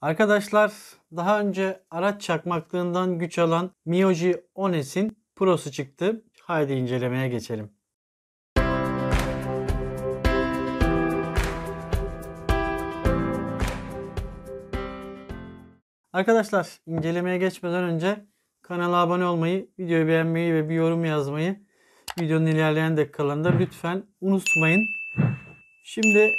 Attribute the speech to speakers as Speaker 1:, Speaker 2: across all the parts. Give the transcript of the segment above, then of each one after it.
Speaker 1: Arkadaşlar daha önce araç çakmaklığından güç alan Miyoji Ones'in Pro'su çıktı. Haydi incelemeye geçelim. Arkadaşlar incelemeye geçmeden önce kanala abone olmayı, videoyu beğenmeyi ve bir yorum yazmayı videonun ilerleyen dakikalarında lütfen unutmayın. Şimdi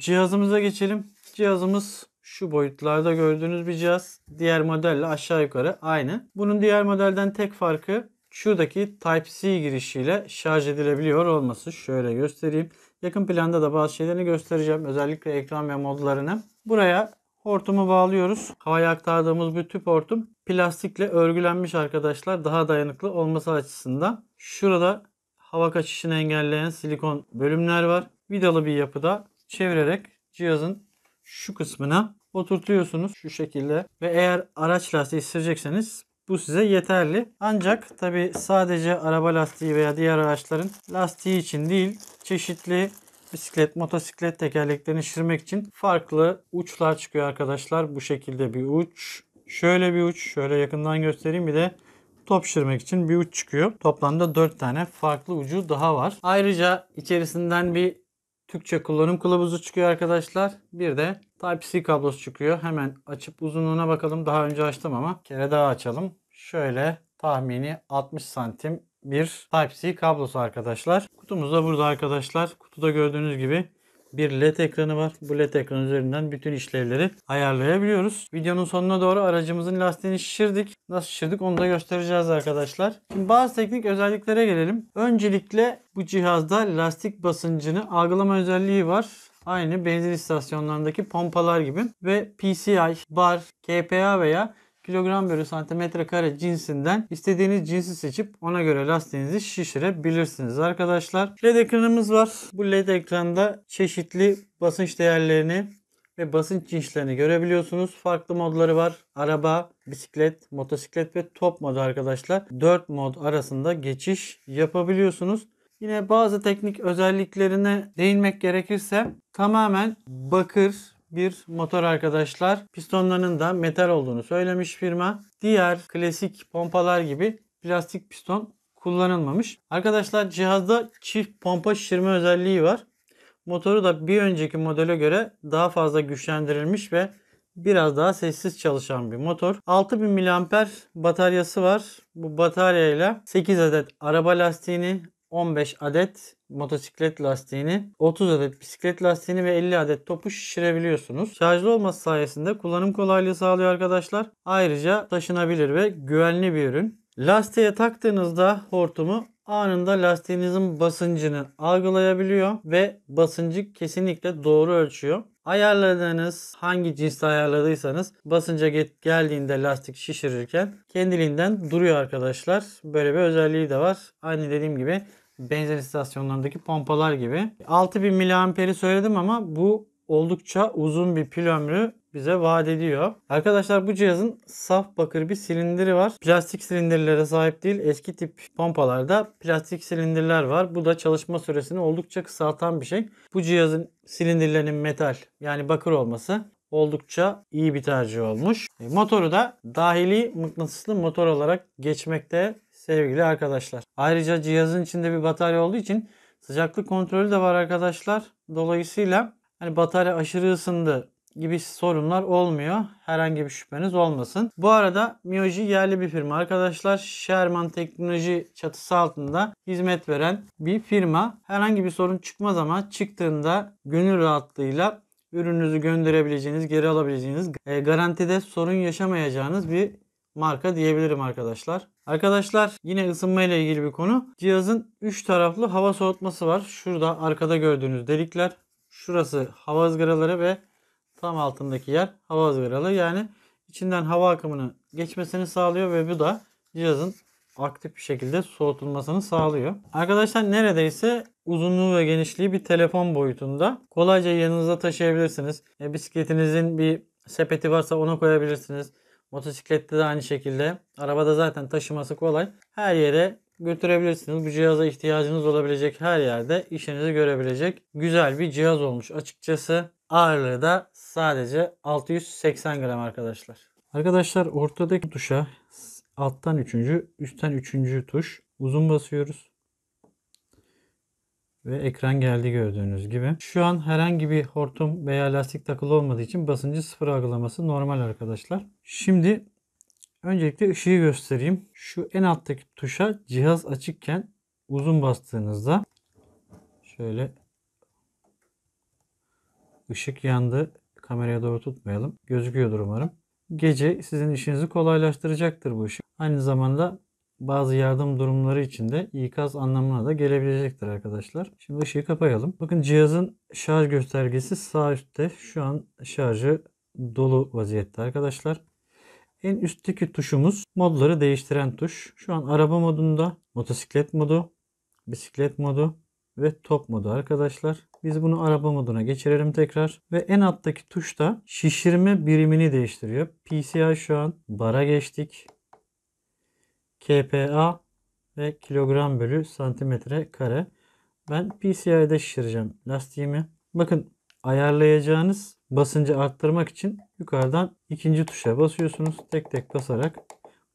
Speaker 1: cihazımıza geçelim. Cihazımız şu boyutlarda gördüğünüz bir cihaz. Diğer modelle aşağı yukarı aynı. Bunun diğer modelden tek farkı şuradaki Type-C girişiyle şarj edilebiliyor olması. Şöyle göstereyim. Yakın planda da bazı şeylerini göstereceğim. Özellikle ekran ve modlarını. Buraya hortumu bağlıyoruz. Havaya aktardığımız bir tüp hortum plastikle örgülenmiş arkadaşlar. Daha dayanıklı olması açısından. Şurada hava kaçışını engelleyen silikon bölümler var. Vidalı bir yapıda çevirerek cihazın şu kısmına oturtuyorsunuz şu şekilde ve eğer araç lastiği silecekseniz bu size yeterli. Ancak tabi sadece araba lastiği veya diğer araçların lastiği için değil çeşitli bisiklet, motosiklet tekerleklerini şişirmek için farklı uçlar çıkıyor arkadaşlar. Bu şekilde bir uç, şöyle bir uç, şöyle yakından göstereyim bir de top şişirmek için bir uç çıkıyor. Toplamda 4 tane farklı ucu daha var. Ayrıca içerisinden bir Türkçe kullanım kılavuzu çıkıyor arkadaşlar. Bir de Type-C kablosu çıkıyor. Hemen açıp uzunluğuna bakalım. Daha önce açtım ama bir kere daha açalım. Şöyle tahmini 60 santim bir Type-C kablosu arkadaşlar. Kutumuz da burada arkadaşlar. Kutuda gördüğünüz gibi bir led ekranı var. Bu led ekran üzerinden bütün işlevleri ayarlayabiliyoruz. Videonun sonuna doğru aracımızın lastiğini şişirdik. Nasıl şişirdik onu da göstereceğiz arkadaşlar. Şimdi bazı teknik özelliklere gelelim. Öncelikle bu cihazda lastik basıncını algılama özelliği var. Aynı benzin istasyonlarındaki pompalar gibi ve PCI, bar, KPA veya kilogram bölü santimetre kare cinsinden istediğiniz cinsi seçip ona göre lastiğinizi şişirebilirsiniz arkadaşlar. LED ekranımız var. Bu LED ekranda çeşitli basınç değerlerini ve basınç cinsilerini görebiliyorsunuz. Farklı modları var. Araba, bisiklet, motosiklet ve top modu arkadaşlar. 4 mod arasında geçiş yapabiliyorsunuz. Yine bazı teknik özelliklerine değinmek gerekirse tamamen bakır bir motor arkadaşlar. Pistonlarının da metal olduğunu söylemiş firma. Diğer klasik pompalar gibi plastik piston kullanılmamış. Arkadaşlar cihazda çift pompa şişirme özelliği var. Motoru da bir önceki modele göre daha fazla güçlendirilmiş ve biraz daha sessiz çalışan bir motor. 6000 mAh bataryası var. Bu bataryayla 8 adet araba lastiğini, 15 adet motosiklet lastiğini, 30 adet bisiklet lastiğini ve 50 adet topu şişirebiliyorsunuz. Şarjlı olması sayesinde kullanım kolaylığı sağlıyor arkadaşlar. Ayrıca taşınabilir ve güvenli bir ürün. Lastiğe taktığınızda hortumu anında lastiğinizin basıncını algılayabiliyor ve basıncı kesinlikle doğru ölçüyor. Ayarladığınız hangi cinste ayarladıysanız basınca geldiğinde lastik şişirirken kendiliğinden duruyor arkadaşlar. Böyle bir özelliği de var. Aynı dediğim gibi Benzer istasyonlarındaki pompalar gibi. 6000 miliamperi söyledim ama bu oldukça uzun bir pil ömrü bize vaat ediyor. Arkadaşlar bu cihazın saf bakır bir silindiri var. Plastik silindirlere sahip değil. Eski tip pompalarda plastik silindirler var. Bu da çalışma süresini oldukça kısaltan bir şey. Bu cihazın silindirlerinin metal yani bakır olması oldukça iyi bir tercih olmuş. E, motoru da dahili mıknatıslı motor olarak geçmekte sevgili arkadaşlar. Ayrıca cihazın içinde bir batarya olduğu için sıcaklık kontrolü de var arkadaşlar. Dolayısıyla hani batarya aşırı ısındı gibi sorunlar olmuyor. Herhangi bir şüpheniz olmasın. Bu arada Miyoji yerli bir firma arkadaşlar. Sherman Teknoloji çatısı altında hizmet veren bir firma. Herhangi bir sorun çıkmaz ama çıktığında gönül rahatlığıyla ürününüzü gönderebileceğiniz, geri alabileceğiniz, e, garantide sorun yaşamayacağınız bir marka diyebilirim arkadaşlar. Arkadaşlar yine ısınma ile ilgili bir konu. Cihazın 3 taraflı hava soğutması var. Şurada arkada gördüğünüz delikler. Şurası hava ızgaraları ve tam altındaki yer hava ızgaralı. Yani içinden hava akımını geçmesini sağlıyor ve bu da cihazın aktif bir şekilde soğutulmasını sağlıyor. Arkadaşlar neredeyse uzunluğu ve genişliği bir telefon boyutunda. Kolayca yanınıza taşıyabilirsiniz. E, bisikletinizin bir sepeti varsa ona koyabilirsiniz. Motosiklette de aynı şekilde. Arabada zaten taşıması kolay. Her yere götürebilirsiniz. Bu cihaza ihtiyacınız olabilecek her yerde işinizi görebilecek güzel bir cihaz olmuş açıkçası. Ağırlığı da sadece 680 gram arkadaşlar. Arkadaşlar ortadaki tuşa alttan 3. üstten 3. tuş uzun basıyoruz ve ekran geldi gördüğünüz gibi. Şu an herhangi bir hortum veya lastik takılı olmadığı için basıncı sıfır algılaması normal arkadaşlar. Şimdi öncelikle ışığı göstereyim. Şu en alttaki tuşa cihaz açıkken uzun bastığınızda şöyle ışık yandı. Kameraya doğru tutmayalım. Gözüküyordur umarım. Gece sizin işinizi kolaylaştıracaktır bu ışık. Aynı zamanda bazı yardım durumları için de ikaz anlamına da gelebilecektir arkadaşlar. Şimdi ışığı kapayalım. Bakın cihazın şarj göstergesi sağ üstte. Şu an şarjı dolu vaziyette arkadaşlar. En üstteki tuşumuz modları değiştiren tuş. Şu an araba modunda, motosiklet modu, bisiklet modu ve top modu arkadaşlar. Biz bunu araba moduna geçirelim tekrar. Ve en alttaki tuş da şişirme birimini değiştiriyor. PCI şu an bara geçtik. KPA ve kilogram bölü santimetre kare. Ben PCI'de şişireceğim lastiğimi. Bakın ayarlayacağınız basıncı arttırmak için yukarıdan ikinci tuşa basıyorsunuz. Tek tek basarak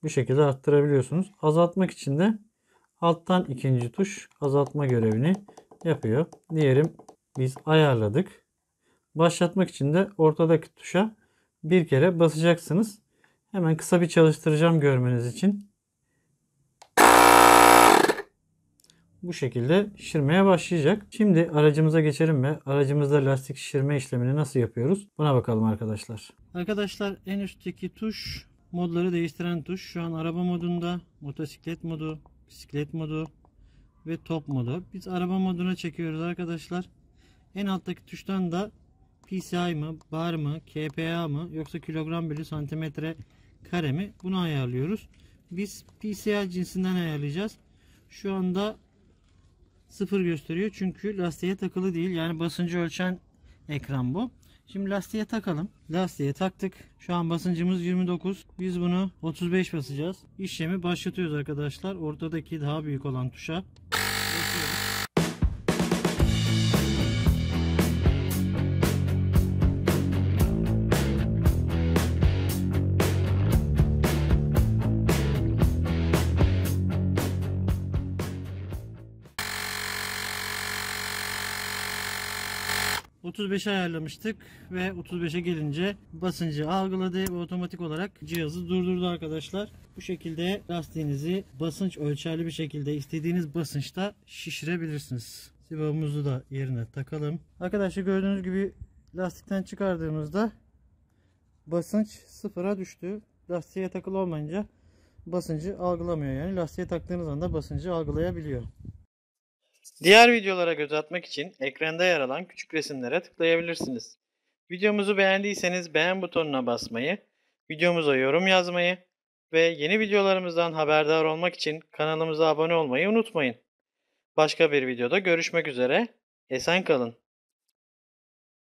Speaker 1: bu şekilde arttırabiliyorsunuz. Azaltmak için de alttan ikinci tuş azaltma görevini yapıyor. Diyelim biz ayarladık. Başlatmak için de ortadaki tuşa bir kere basacaksınız. Hemen kısa bir çalıştıracağım görmeniz için. bu şekilde şişirmeye başlayacak. Şimdi aracımıza geçelim ve aracımızda lastik şişirme işlemini nasıl yapıyoruz? Buna bakalım arkadaşlar. Arkadaşlar en üstteki tuş modları değiştiren tuş. Şu an araba modunda, motosiklet modu, bisiklet modu ve top modu. Biz araba moduna çekiyoruz arkadaşlar. En alttaki tuştan da PCI mı, bar mı, KPA mı yoksa kilogram bölü santimetre kare mi bunu ayarlıyoruz. Biz PCI cinsinden ayarlayacağız. Şu anda sıfır gösteriyor. Çünkü lastiğe takılı değil. Yani basıncı ölçen ekran bu. Şimdi lastiğe takalım. Lastiğe taktık. Şu an basıncımız 29. Biz bunu 35 basacağız. İşlemi başlatıyoruz arkadaşlar. Ortadaki daha büyük olan tuşa 35 ayarlamıştık ve 35'e gelince basıncı algıladı ve otomatik olarak cihazı durdurdu arkadaşlar. Bu şekilde lastiğinizi basınç ölçerli bir şekilde istediğiniz basınçta şişirebilirsiniz. Sibamımızı da yerine takalım. Arkadaşlar gördüğünüz gibi lastikten çıkardığımızda basınç sıfıra düştü. Lastiğe takılı olmayınca basıncı algılamıyor. Yani lastiğe taktığınız anda basıncı algılayabiliyor. Diğer videolara göz atmak için ekranda yer alan küçük resimlere tıklayabilirsiniz. Videomuzu beğendiyseniz beğen butonuna basmayı, videomuza yorum yazmayı ve yeni videolarımızdan haberdar olmak için kanalımıza abone olmayı unutmayın. Başka bir videoda görüşmek üzere, esen kalın.